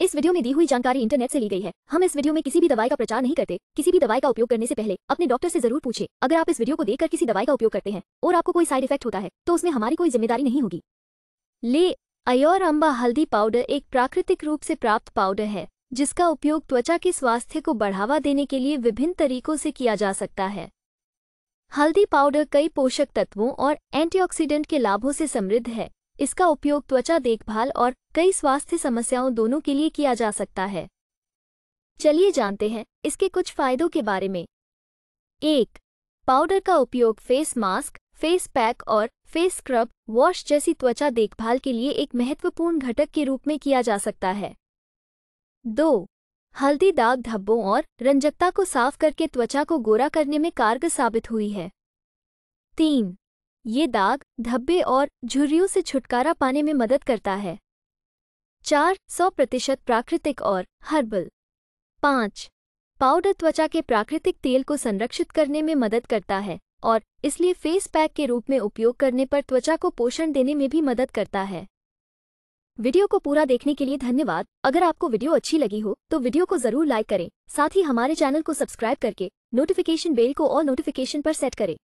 इस वीडियो में दी हुई जानकारी इंटरनेट से ली गई है हम इस वीडियो में किसी भी दवाई का प्रचार नहीं करते किसी भी दवाई का उपयोग करने से पहले अपने डॉक्टर से जरूर पूछे अगर आप इस वीडियो को देखकर किसी दवाई का उपयोग करते हैं और आपको कोई साइड इफेक्ट होता है तो उसमें हमारी कोई जिम्मेदारी नहीं होगी ले अयोर अम्बा हल्दी पाउडर एक प्राकृतिक रूप से प्राप्त पाउडर है जिसका उपयोग त्वचा के स्वास्थ्य को बढ़ावा देने के लिए विभिन्न तरीकों से किया जा सकता है हल्दी पाउडर कई पोषक तत्वों और एंटीऑक्सीडेंट के लाभों से समृद्ध है इसका उपयोग त्वचा देखभाल और कई स्वास्थ्य समस्याओं दोनों के लिए किया जा सकता है चलिए जानते हैं इसके कुछ फायदों के बारे में एक पाउडर का उपयोग फेस मास्क फेस पैक और फेस स्क्रब वॉश जैसी त्वचा देखभाल के लिए एक महत्वपूर्ण घटक के रूप में किया जा सकता है दो हल्दी दाग धब्बों और रंजकता को साफ करके त्वचा को गोरा करने में कारगर साबित हुई है तीन ये दाग धब्बे और झुर्रियों से छुटकारा पाने में मदद करता है चार सौ प्रतिशत प्राकृतिक और हर्बल पाँच पाउडर त्वचा के प्राकृतिक तेल को संरक्षित करने में मदद करता है और इसलिए फेस पैक के रूप में उपयोग करने पर त्वचा को पोषण देने में भी मदद करता है वीडियो को पूरा देखने के लिए धन्यवाद अगर आपको वीडियो अच्छी लगी हो तो वीडियो को जरूर लाइक करें साथ ही हमारे चैनल को सब्सक्राइब करके नोटिफिकेशन बेल को और नोटिफिकेशन पर सेट करें